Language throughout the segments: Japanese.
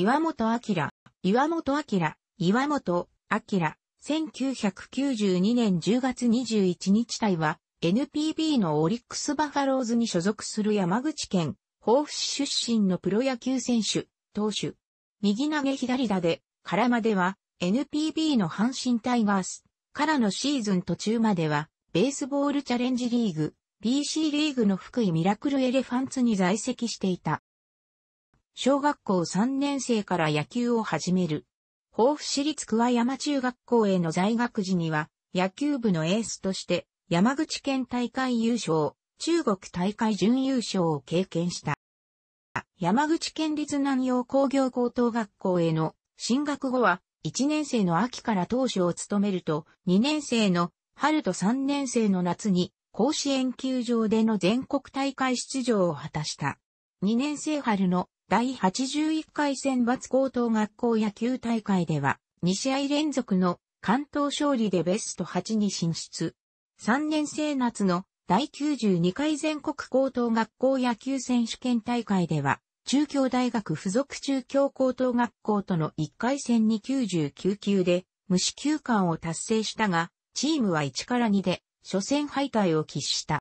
岩本明、岩本明、岩本明、1992年10月21日隊は、NPB のオリックスバファローズに所属する山口県、豊富市出身のプロ野球選手、投手。右投げ左打で、からまでは、NPB の阪神タイガースからのシーズン途中までは、ベースボールチャレンジリーグ、BC リーグの福井ミラクルエレファンツに在籍していた。小学校3年生から野球を始める。甲府市立桑山中学校への在学時には、野球部のエースとして、山口県大会優勝、中国大会準優勝を経験した。山口県立南洋工業高等学校への進学後は、1年生の秋から当初を務めると、2年生の春と3年生の夏に、甲子園球場での全国大会出場を果たした。2年生春の第81回選抜高等学校野球大会では、2試合連続の関東勝利でベスト8に進出。3年生夏の第92回全国高等学校野球選手権大会では、中京大学附属中京高等学校との1回戦に99球で、無視球間を達成したが、チームは1から2で、初戦敗退を喫した。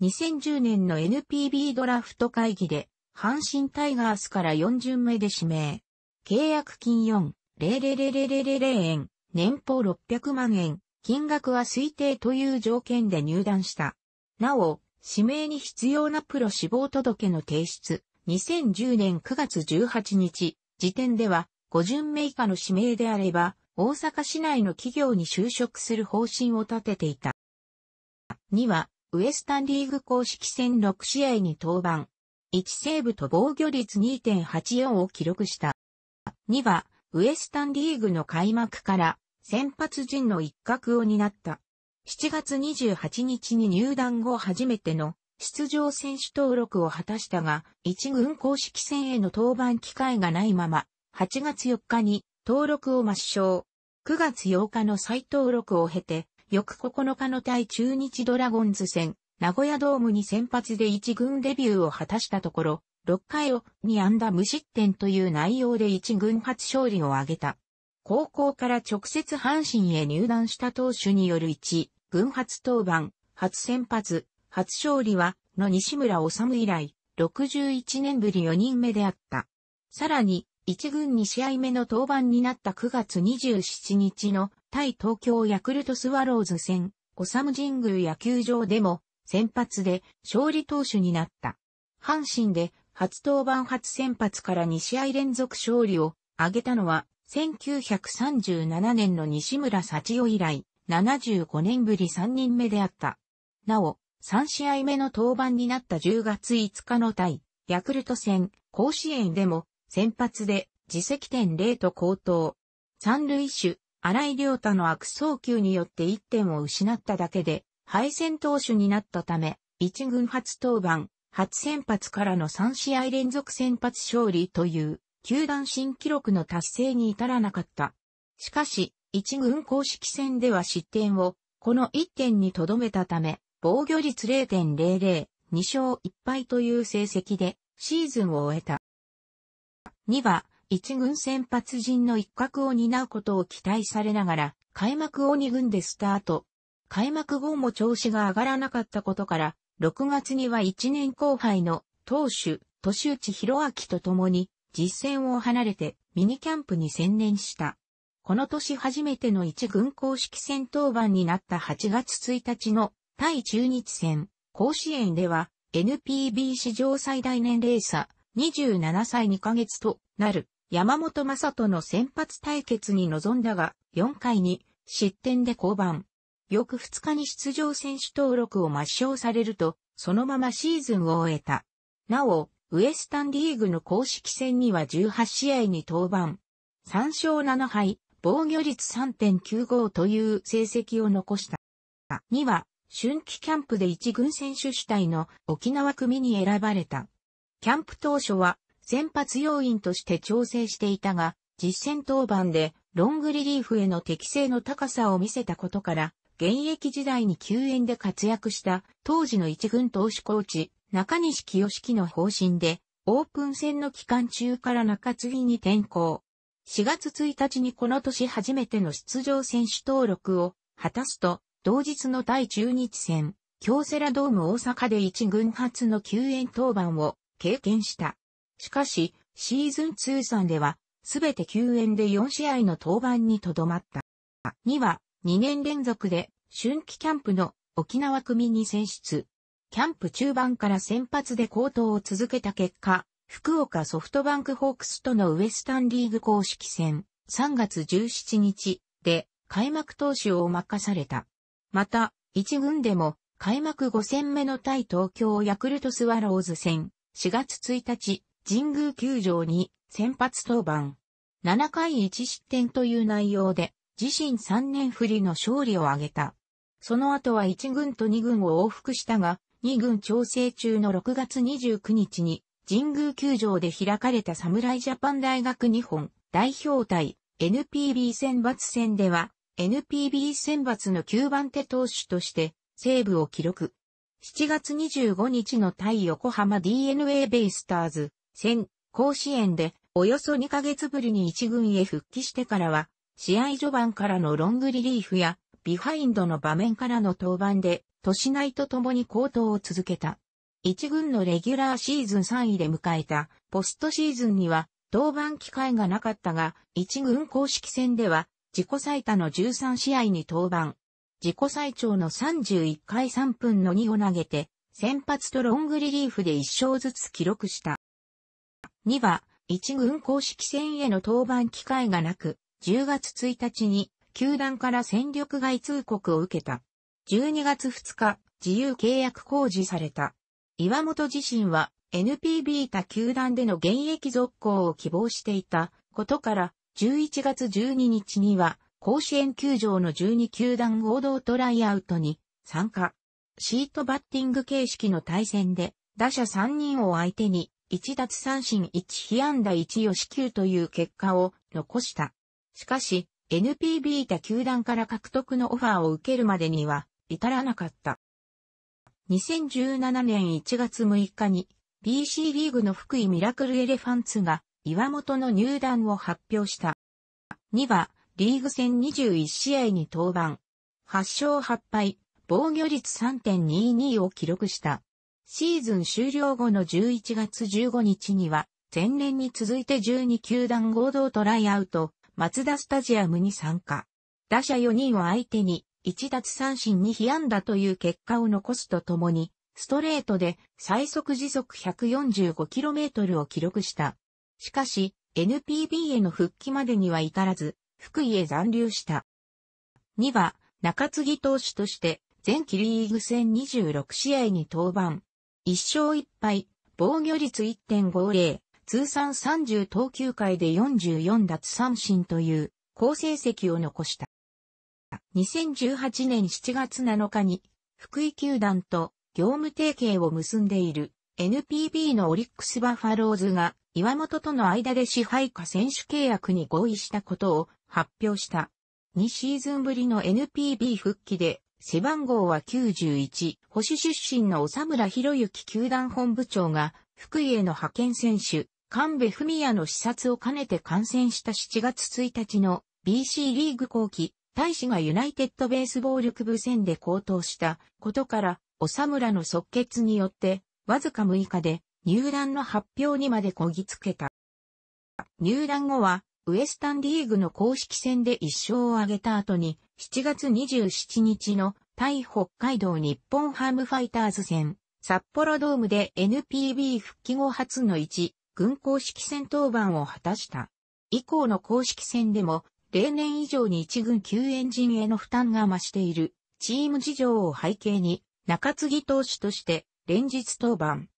2010年の NPB ドラフト会議で、阪神タイガースから4巡目で指名。契約金4、0 0 0 0 0円、年俸600万円、金額は推定という条件で入団した。なお、指名に必要なプロ死亡届の提出、2010年9月18日、時点では、5巡目以下の指名であれば、大阪市内の企業に就職する方針を立てていた。2は、ウエスタンリーグ公式戦6試合に登板。1セーブと防御率2.84を記録した。2は、ウエスタンリーグの開幕から先発陣の一角を担った。7月28日に入団後初めての出場選手登録を果たしたが、1軍公式戦への登板機会がないまま、8月4日に登録を抹消。9月8日の再登録を経て、翌9日の対中日ドラゴンズ戦、名古屋ドームに先発で1軍デビューを果たしたところ、6回を2安打無失点という内容で1軍初勝利を挙げた。高校から直接阪神へ入団した投手による1、軍初登板、初先発、初勝利は、の西村治以来、61年ぶり4人目であった。さらに、1軍2試合目の登板になった9月27日の対東京ヤクルトスワローズ戦、治神宮野球場でも先発で勝利投手になった。阪神で初登板初先発から2試合連続勝利を挙げたのは1937年の西村幸代以来75年ぶり3人目であった。なお、3試合目の登板になった10月5日の対ヤクルト戦甲子園でも先発で自責点0と高騰。三塁手、荒井良太の悪送球によって1点を失っただけで、敗戦投手になったため、一軍初登板、初先発からの3試合連続先発勝利という、球団新記録の達成に至らなかった。しかし、一軍公式戦では失点を、この1点に留めたため、防御率0.00、2勝1敗という成績で、シーズンを終えた。2は、一軍先発陣の一角を担うことを期待されながら、開幕を二軍でスタート、開幕後も調子が上がらなかったことから、6月には1年後輩の投手、年内博明と共に実戦を離れてミニキャンプに専念した。この年初めての一軍公式戦登板になった8月1日の対中日戦、甲子園では NPB 史上最大年齢差27歳2ヶ月となる山本正人の先発対決に臨んだが4回に失点で降板。翌2日に出場選手登録を抹消されると、そのままシーズンを終えた。なお、ウエスタンリーグの公式戦には18試合に登板。3勝7敗、防御率3.95という成績を残した。2は、春季キャンプで一軍選手主体の沖縄組に選ばれた。キャンプ当初は先発要員として調整していたが、実戦登板でロングリリーフへの適性の高さを見せたことから、現役時代に救援で活躍した当時の一軍投手コーチ、中西清樹の方針で、オープン戦の期間中から中継ぎに転向。4月1日にこの年初めての出場選手登録を果たすと、同日の第中日戦、京セラドーム大阪で一軍初の救援登板を経験した。しかし、シーズン通算では、すべて救援で4試合の登板にとどまった。には、2年連続で春季キャンプの沖縄組に選出。キャンプ中盤から先発で高騰を続けた結果、福岡ソフトバンクホークスとのウエスタンリーグ公式戦3月17日で開幕投手を任された。また、一軍でも開幕5戦目の対東京ヤクルトスワローズ戦4月1日神宮球場に先発登板。7回1失点という内容で自身3年振りの勝利を挙げた。その後は1軍と2軍を往復したが、2軍調整中の6月29日に、神宮球場で開かれた侍ジャパン大学日本代表対 NPB 選抜戦では、NPB 選抜の9番手投手として、セーブを記録。7月25日の対横浜 DNA ベイスターズ戦、甲子園で、およそ2ヶ月ぶりに1軍へ復帰してからは、試合序盤からのロングリリーフや、ビハインドの場面からの登板で、都市内と共に高騰を続けた。一軍のレギュラーシーズン3位で迎えた、ポストシーズンには、登板機会がなかったが、一軍公式戦では、自己最多の13試合に登板。自己最長の31回3分の2を投げて、先発とロングリリーフで1勝ずつ記録した。2は、一軍公式戦への登板機会がなく、10月1日に、球団から戦力外通告を受けた。12月2日、自由契約公示された。岩本自身は NPB 他球団での現役続行を希望していたことから、11月12日には甲子園球場の12球団合同トライアウトに参加。シートバッティング形式の対戦で、打者3人を相手に、1奪三振1被安打1四死球という結果を残した。しかし、NPB 他球団から獲得のオファーを受けるまでには至らなかった。2017年1月6日に BC リーグの福井ミラクルエレファンツが岩本の入団を発表した。2はリーグ戦21試合に登板。8勝8敗、防御率3.22を記録した。シーズン終了後の11月15日には前年に続いて12球団合同トライアウト松田スタジアムに参加。打者4人を相手に、1奪三振に被安打という結果を残すとともに、ストレートで最速時速 145km を記録した。しかし、NPB への復帰までには至らず、福井へ残留した。2は、中継ぎ投手として、前期リーグ戦26試合に登板。1勝1敗、防御率1.50、通算30投球回で44奪三振という好成績を残した。2018年7月7日に福井球団と業務提携を結んでいる NPB のオリックスバファローズが岩本との間で支配下選手契約に合意したことを発表した。2シーズンぶりの NPB 復帰で背番号は91、保守出身の長村博之球団本部長が福井への派遣選手神戸文也の視察を兼ねて観戦した7月1日の BC リーグ後期、大使がユナイテッドベースボール区部戦で高騰したことから、おさむらの即決によって、わずか6日で入団の発表にまでこぎつけた。入団後は、ウエスタンリーグの公式戦で1勝を挙げた後に、7月27日の対北海道日本ハムファイターズ戦、札幌ドームで NPB 復帰後初の1、軍公式戦登板を果たした。以降の公式戦でも、例年以上に一軍救援陣への負担が増している、チーム事情を背景に、中継ぎ投手として、連日登板。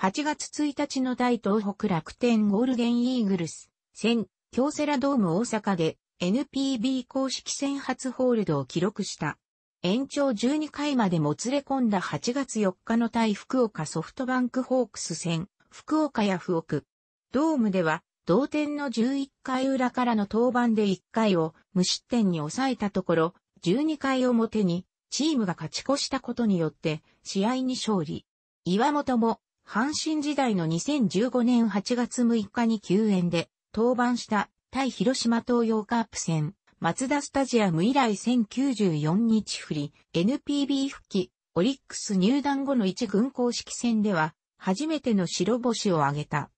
8月1日の大東北楽天ゴールデンイーグルス戦、京セラドーム大阪で NPB 公式戦初ホールドを記録した。延長12回までもつれ込んだ8月4日の対福岡ソフトバンクホークス戦、福岡や福岡。ドームでは、同点の11回裏からの登板で1回を無失点に抑えたところ、12回表にチームが勝ち越したことによって試合に勝利。岩本も阪神時代の2015年8月6日に救援で登板した対広島東洋カープ戦、松田スタジアム以来1094日振り、NPB 復帰、オリックス入団後の一軍公式戦では初めての白星を挙げた。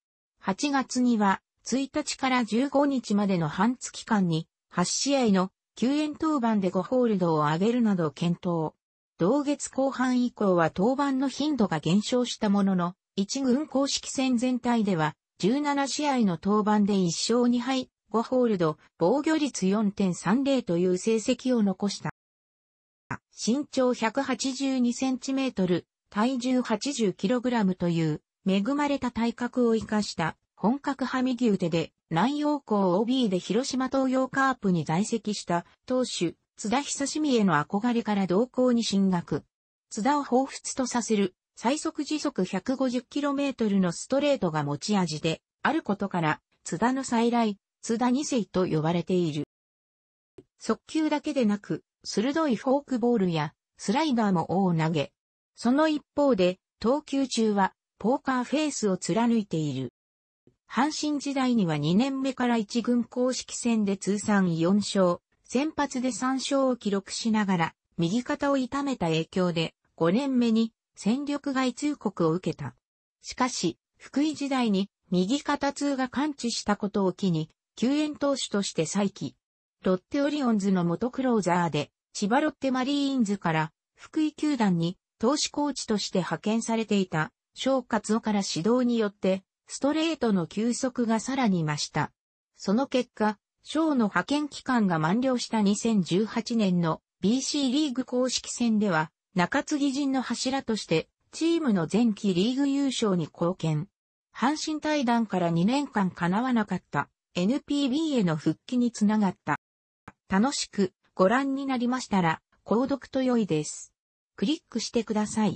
8月には、1日から15日までの半月間に、8試合の救援登板で5ホールドを挙げるなど検討。同月後半以降は登板の頻度が減少したものの、1軍公式戦全体では、17試合の登板で1勝2敗、5ホールド、防御率4.30という成績を残した。身長182センチメートル、体重 80kg という恵まれた体格を生かした本格ハミ牛手で南洋港 OB で広島東洋カープに在籍した当主津田久みへの憧れから同校に進学。津田を彷彿とさせる最速時速 150km のストレートが持ち味であることから津田の再来、津田二世と呼ばれている。速球だけでなく、鋭いフォークボールやスライダーも大投げ、その一方で、投球中は、ポーカーフェイスを貫いている。阪神時代には2年目から1軍公式戦で通算4勝、先発で3勝を記録しながら、右肩を痛めた影響で、5年目に戦力外通告を受けた。しかし、福井時代に右肩痛が感知したことを機に、救援投手として再起。ロッテオリオンズの元クローザーで、千葉ロッテマリーンズから福井球団に投資コーチとして派遣されていた、小勝夫から指導によって、ストレートの休速がさらに増した。その結果、小の派遣期間が満了した2018年の BC リーグ公式戦では、中継ぎ陣の柱として、チームの前期リーグ優勝に貢献。阪神対談から2年間叶わなかった NPB への復帰につながった。楽しくご覧になりましたら、購読と良いです。クリックしてください。